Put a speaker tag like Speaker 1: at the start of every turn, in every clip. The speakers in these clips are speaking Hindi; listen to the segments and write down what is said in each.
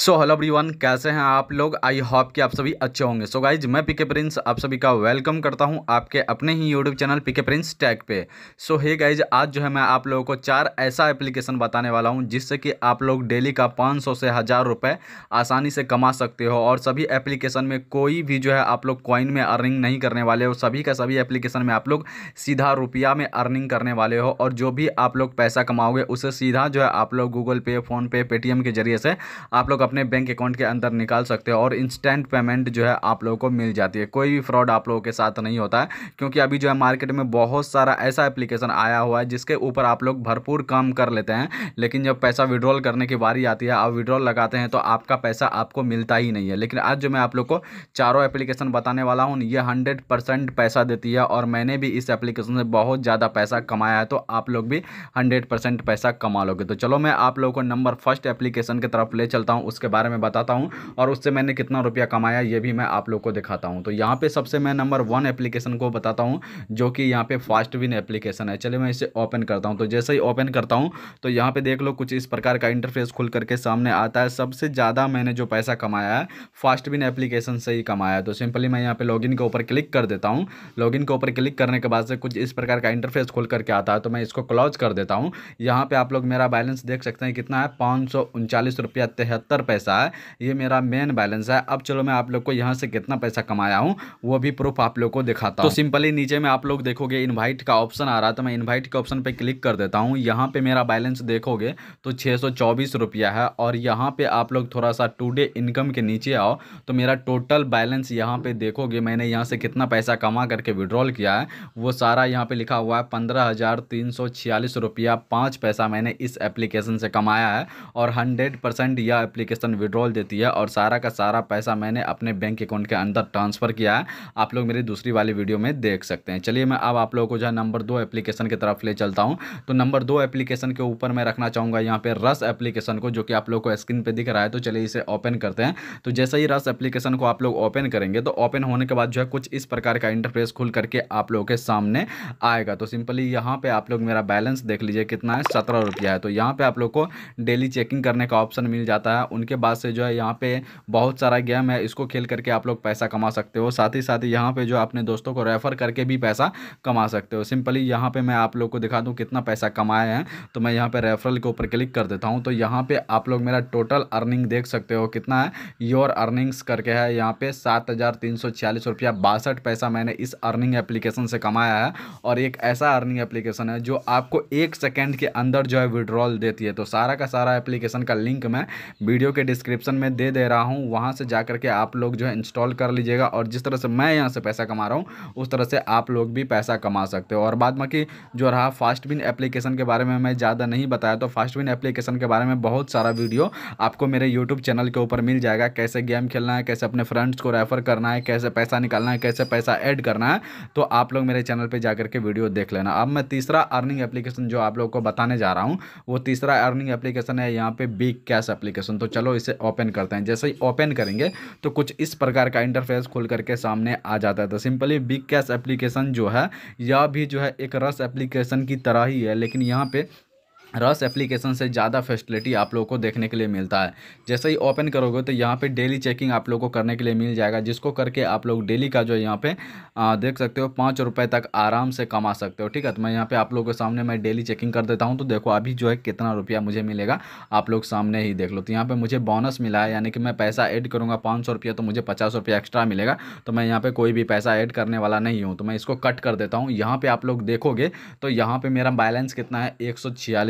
Speaker 1: सो हेलो एवरीवन कैसे हैं आप लोग आई होप कि आप सभी अच्छे होंगे सो so गाइज मैं पीके प्रिंस आप सभी का वेलकम करता हूं आपके अपने ही YouTube channel PK prince tag पे सो हे गाइज आज जो है मैं आप लोगों को चार ऐसा एप्लीकेशन बताने वाला हूं जिससे कि आप लोग डेली का 500 से हज़ार रुपये आसानी से कमा सकते हो और सभी एप्लीकेशन में कोई भी जो है आप लोग कॉइन में अर्निंग नहीं करने वाले हो सभी का सभी एप्लीकेशन में आप लोग सीधा रुपया में अर्निंग करने वाले हो और जो भी आप लोग पैसा कमाओगे उसे सीधा जो है आप लोग गूगल पे फ़ोनपे पेटीएम के जरिए से आप लोग अपने बैंक अकाउंट के अंदर निकाल सकते हो और इंस्टेंट पेमेंट जो है आप लोगों को मिल जाती है कोई भी फ्रॉड आप लोगों के साथ नहीं होता है क्योंकि अभी जो है मार्केट में बहुत सारा ऐसा एप्लीकेशन आया हुआ है जिसके ऊपर आप लोग भरपूर काम कर लेते हैं लेकिन जब पैसा विड्रॉल करने की बारी आती है आप विड्रॉल लगाते हैं तो आपका पैसा आपको मिलता ही नहीं है लेकिन आज जो मैं आप लोग को चारों एप्लीकेशन बताने वाला हूँ ये हंड्रेड परसेंट पैसा देती है और मैंने भी इस एप्लीकेशन से बहुत ज़्यादा पैसा कमाया है तो आप लोग भी हंड्रेड परसेंट पैसा कमा लोगे तो चलो मैं आप लोगों को नंबर फर्स्ट एप्लीकेशन की तरफ ले चलता हूँ उस उसके बारे में बताता हूँ और उससे मैंने कितना रुपया कमाया ये भी मैं आप लोग को दिखाता हूँ तो यहाँ पर सबसे मैं नंबर वन एप्लीकेशन को बताता हूँ जो कि यहाँ पर फास्ट विन एप्लीकेशन है चलिए मैं इसे ओपन करता हूँ तो जैसे ही ओपन करता हूँ तो यहाँ पर देख लो कुछ इस प्रकार का इंटरफेस खुल करके सामने आता है सबसे ज़्यादा मैंने जो पैसा कमाया है फास्ट विन एप्लीकेशन से ही कमाया है तो सिंपली मैं यहाँ पे लॉगिन के ऊपर क्लिक कर देता हूँ लॉगिन के ऊपर क्लिक करने के बाद से कुछ इस प्रकार का इंटरफेस खुल करके आता है तो मैं इसको क्लोज कर देता हूँ यहाँ पे आप लोग मेरा बैलेंस देख सकते हैं कितना है पाँच सौ उनचालीस रुपया तिहत्तर पैसा है ये मेरा मेन बैलेंस है अब चलो मैं आप लोग को यहाँ से कितना पैसा कमाया हूँ वो भी प्रूफ आप लोग को दिखाता तो हूँ तो सिंपली नीचे में आप लोग देखोगे इन्वाइट का ऑप्शन आ रहा है तो मैं इन्वाइट के ऑप्शन पर क्लिक कर देता हूँ यहाँ पर मेरा बैलेंस देखोगे तो छः है और यहाँ पर आप लोग थोड़ा सा टूडे इनकम के नीचे आओ तो मेरा टोटल बैलेंस यहाँ पर देखोगे मैंने यहाँ से कितना पैसा कमा करके विड्रॉल किया है वो सारा यहाँ पर लिखा हुआ है पंद्रह हज़ार तीन सौ छियालीस रुपया पाँच पैसा मैंने इस एप्लीकेशन से कमाया है और हंड्रेड परसेंट यह एप्लीकेशन ट्रांजेक्शन विड्रॉल देती है और सारा का सारा पैसा मैंने अपने बैंक अकाउंट के अंदर ट्रांसफ़र किया है आप लोग मेरी दूसरी वाली वीडियो में देख सकते हैं चलिए मैं अब आप लोगों को जो नंबर दो एप्लीकेशन की तरफ ले चलता हूँ तो नंबर दो एप्लीकेशन के ऊपर मैं रखना चाहूँगा यहाँ पर रस एप्लीकेशन को जो कि आप लोग को स्क्रीन पर दिख रहा है तो चलिए इसे ओपन करते हैं तो जैसे ही रस एप्लीकेशन को आप लोग ओपन करेंगे तो ओपन होने के बाद जो है कुछ इस प्रकार का इंटरफेस खुल करके आप लोगों के सामने आएगा तो सिंपली यहाँ पर आप लोग मेरा बैलेंस देख लीजिए कितना है सत्रह रुपया है तो यहाँ पे आप लोग को डेली चेकिंग करने का ऑप्शन मिल जाता है उनके बाद से जो है यहाँ पे बहुत सारा गेम है इसको खेल करके आप लोग पैसा कमा सकते हो साथ ही साथ यहाँ पे जो अपने दोस्तों को रेफ़र करके भी पैसा कमा सकते हो सिंपली यहाँ पे मैं आप लोग को दिखा दूँ कितना पैसा कमाए हैं तो मैं यहाँ पे रेफरल के ऊपर क्लिक कर देता हूँ तो यहाँ पे आप लोग मेरा टोटल अर्निंग देख सकते हो कितना है योर अर्निंग्स करके है यहाँ पे सात हज़ार तीन सौ छियालीस रुपया बासठ पैसा मैंने इस अर्निंग एप्लीकेशन से कमाया है और एक ऐसा अर्निंग एप्लीकेशन है जो आपको एक सेकेंड के अंदर जो है विड्रॉल देती है तो सारा का सारा एप्लीकेशन का लिंक मैं वीडियो वीडियो के डिस्क्रिप्शन में दे दे रहा हूँ वहाँ से जा करके आप लोग जो है इंस्टॉल कर लीजिएगा और जिस तरह से मैं यहाँ से पैसा कमा रहा हूँ उस तरह से आप लोग भी पैसा कमा सकते हो और बाद बाकी जो रहा फास्ट बिन एप्लीकेशन के बारे में मैं ज़्यादा नहीं बताया तो फास्ट बिन एप्लीकेशन के बारे में बहुत सारा वीडियो आपको मेरे यूट्यूब चैनल के ऊपर मिल जाएगा कैसे गेम खेलना है कैसे अपने फ्रेंड्स को रेफर करना है कैसे पैसा निकालना है कैसे पैसा ऐड करना है तो आप लोग मेरे चैनल पर जा के वीडियो देख लेना अब मैं तीसरा अर्निंग एप्लीकेशन जो आप लोग को बताने जा रहा हूँ वो तीसरा अर्निंग एप्लीकेशन है यहाँ पे बिग कैश एप्लीकेशन तो चलो इसे ओपन करते हैं जैसे ही ओपन करेंगे तो कुछ इस प्रकार का इंटरफेस खोल करके सामने आ जाता है तो सिंपली बिग कैश एप्लीकेशन जो है यह भी जो है एक रस एप्लीकेशन की तरह ही है लेकिन यहाँ पे रस एप्लीकेशन से ज़्यादा फैसिलिटी आप लोगों को देखने के लिए मिलता है जैसे ही ओपन करोगे तो यहाँ पे डेली चेकिंग आप लोगों को करने के लिए मिल जाएगा जिसको करके आप लोग डेली का जो है यहाँ पे आ, देख सकते हो पाँच रुपये तक आराम से कमा सकते हो ठीक है तो मैं यहाँ पे आप लोगों के सामने मैं डेली चेकिंग कर देता हूँ तो देखो अभी जो है कितना रुपया मुझे मिलेगा आप लोग सामने ही देख लो तो यहाँ पर मुझे बोनस मिला है यानी कि मैं पैसा ऐड करूँगा पाँच सौ तो मुझे पचास रुपया एक्स्ट्रा मिलेगा तो मैं यहाँ पर कोई भी पैसा ऐड करने वाला नहीं हूँ तो मैं इसको कट कर देता हूँ यहाँ पर आप लोग देखोगे तो यहाँ पर मेरा बैलेंस कितना है एक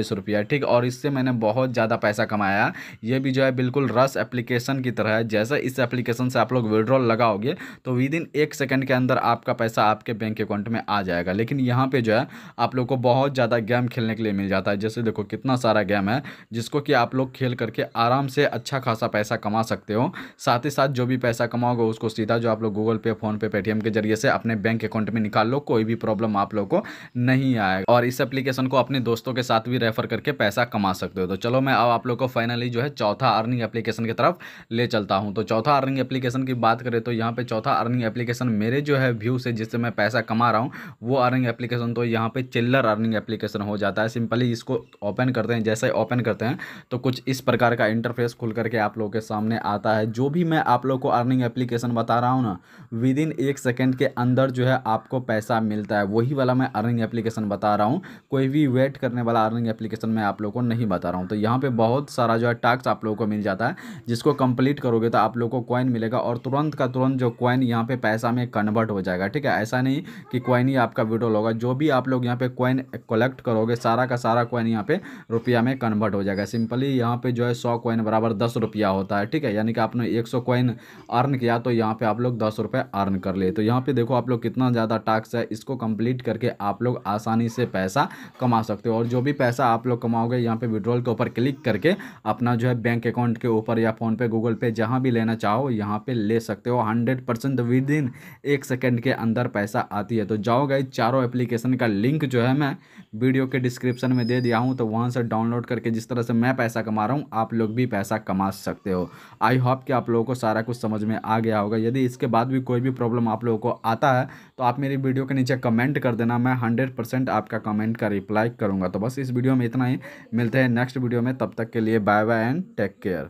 Speaker 1: चौबीस रुपया ठीक और इससे मैंने बहुत ज़्यादा पैसा कमाया ये भी जो है बिल्कुल रस एप्लीकेशन की तरह है जैसे इस एप्लीकेशन से आप लोग विड्रॉल लगाओगे तो विद इन एक सेकेंड के अंदर आपका पैसा आपके बैंक अकाउंट में आ जाएगा लेकिन यहाँ पर जो है आप लोग को बहुत ज़्यादा गेम खेलने के लिए मिल जाता है जैसे देखो कितना सारा गेम है जिसको कि आप लोग खेल करके आराम से अच्छा खासा पैसा कमा सकते हो साथ ही साथ जो भी पैसा कमाओगे उसको सीधा जो आप लोग गूगल पे फोन पे पेटीएम के जरिए से अपने बैंक अकाउंट में निकाल लो कोई भी प्रॉब्लम आप लोग को नहीं आएगा और इस एप्लीकेशन को अपने दोस्तों के साथ भी रेफर सफ़र करके पैसा कमा सकते हो तो चलो मैं अब आप लोग को फाइनली जो है चौथा अर्निंग एप्लीकेशन की तरफ ले चलता हूँ तो चौथा अर्निंग एप्लीकेशन की बात करें तो यहाँ पे चौथा अर्निंग एप्लीकेशन मेरे जो है व्यू से जिससे मैं पैसा कमा रहा हूँ वो अर्निंग एप्लीकेशन तो यहाँ पे चिल्लर अर्निंग एप्लीकेशन हो जाता है सिंपली इसको ओपन करते हैं जैसे ओपन करते हैं तो कुछ इस प्रकार का इंटरफेस खुल करके आप लोगों के सामने आता है जो भी मैं आप लोग को अर्निंग एप्लीकेशन बता रहा हूँ ना विद इन एक सेकेंड के अंदर जो है आपको पैसा मिलता है वही वाला मैं अर्निंग एप्लीकेशन बता रहा हूँ कोई भी वेट करने वाला अर्निंग एप्लीकेशन एप्लीकेशन मैं आप लोगों को नहीं बता रहा हूँ तो यहाँ पे बहुत सारा जो है टास्क आप लोगों को मिल जाता है जिसको कंप्लीट करोगे तो आप लोगों को कॉइन मिलेगा और तुरंत का तुरंत जो कॉइन यहाँ पे पैसा में कन्वर्ट हो जाएगा ठीक है ऐसा नहीं कि कॉइन ही आपका विड्रॉल होगा जो भी आप लोग यहाँ पे कॉइन कलेक्ट करोगे सारा का सारा कॉइन यहाँ पे रुपया में कन्वर्ट हो जाएगा सिंपली यहाँ पे जो है सौ कॉइन बराबर दस रुपया होता है ठीक है यानी कि आपने एक सौ कॉइन अर्न किया तो यहाँ पे आप लोग दस रुपये अर्न कर लिए तो यहाँ पे देखो आप लोग कितना ज़्यादा टास्क है इसको कंप्लीट करके आप लोग आसानी से पैसा कमा सकते हो और जो भी पैसा आप लोग कमाओगे यहाँ पे विड्रॉल के ऊपर क्लिक करके अपना जो है बैंक अकाउंट के ऊपर या फोन पे गूगल पे जहाँ भी लेना चाहो यहाँ पे ले सकते हो हंड्रेड परसेंट विद इन एक सेकेंड के अंदर पैसा आती है तो जाओगे चारों एप्लीकेशन का लिंक जो है मैं वीडियो के डिस्क्रिप्शन में दे दिया हूँ तो वहाँ से डाउनलोड करके जिस तरह से मैं पैसा कमा रहा हूँ आप लोग भी पैसा कमा सकते हो आई होप कि आप लोगों को सारा कुछ समझ में आ गया होगा यदि इसके बाद भी कोई भी प्रॉब्लम आप लोगों को आता है तो आप मेरी वीडियो के नीचे कमेंट कर देना मैं हंड्रेड आपका कमेंट का रिप्लाई करूँगा तो बस इस वीडियो में इतना ही मिलते हैं नेक्स्ट वीडियो में तब तक के लिए bye bye and take care